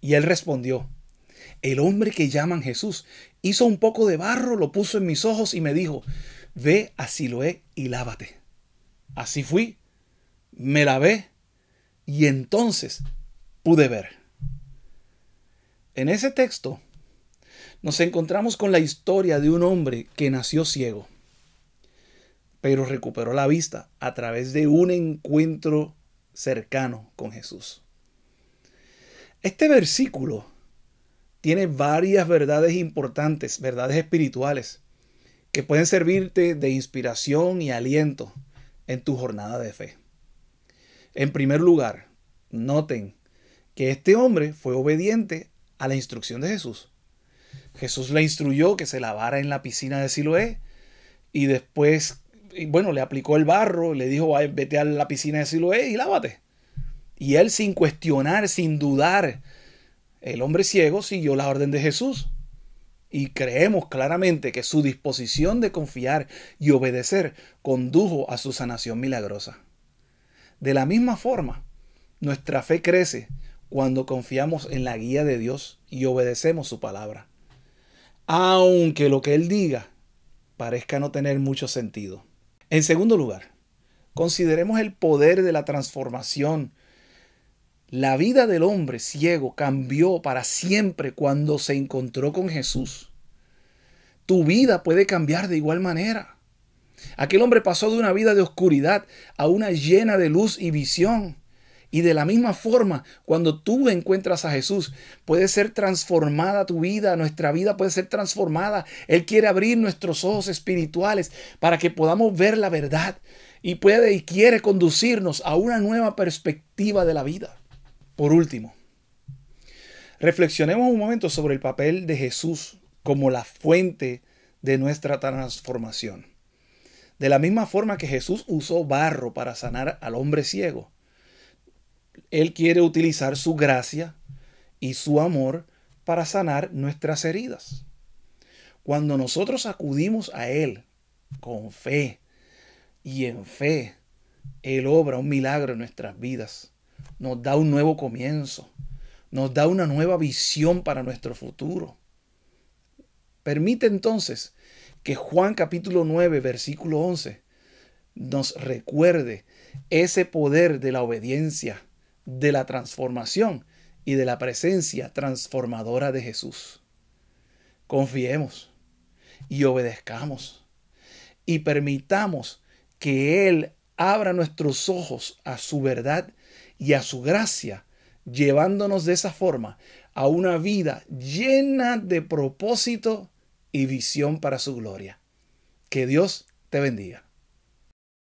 Y él respondió, el hombre que llaman Jesús hizo un poco de barro, lo puso en mis ojos y me dijo, ve a Siloé y lávate. Así fui, me lavé y entonces pude ver. En ese texto nos encontramos con la historia de un hombre que nació ciego, pero recuperó la vista a través de un encuentro cercano con Jesús. Este versículo tiene varias verdades importantes, verdades espirituales, que pueden servirte de inspiración y aliento en tu jornada de fe. En primer lugar, noten que este hombre fue obediente a la instrucción de Jesús. Jesús le instruyó que se lavara en la piscina de Siloé y después, bueno, le aplicó el barro, le dijo, vete a la piscina de Siloé y lávate. Y él sin cuestionar, sin dudar, el hombre ciego siguió la orden de Jesús. Y creemos claramente que su disposición de confiar y obedecer condujo a su sanación milagrosa. De la misma forma, nuestra fe crece cuando confiamos en la guía de Dios y obedecemos su palabra. Aunque lo que Él diga parezca no tener mucho sentido. En segundo lugar, consideremos el poder de la transformación la vida del hombre ciego cambió para siempre cuando se encontró con Jesús. Tu vida puede cambiar de igual manera. Aquel hombre pasó de una vida de oscuridad a una llena de luz y visión. Y de la misma forma, cuando tú encuentras a Jesús, puede ser transformada tu vida, nuestra vida puede ser transformada. Él quiere abrir nuestros ojos espirituales para que podamos ver la verdad y puede y quiere conducirnos a una nueva perspectiva de la vida. Por último, reflexionemos un momento sobre el papel de Jesús como la fuente de nuestra transformación. De la misma forma que Jesús usó barro para sanar al hombre ciego, Él quiere utilizar su gracia y su amor para sanar nuestras heridas. Cuando nosotros acudimos a Él con fe y en fe, Él obra un milagro en nuestras vidas nos da un nuevo comienzo, nos da una nueva visión para nuestro futuro. Permite entonces que Juan capítulo 9, versículo 11, nos recuerde ese poder de la obediencia, de la transformación y de la presencia transformadora de Jesús. Confiemos y obedezcamos y permitamos que Él abra nuestros ojos a su verdad y a su gracia, llevándonos de esa forma a una vida llena de propósito y visión para su gloria. Que Dios te bendiga.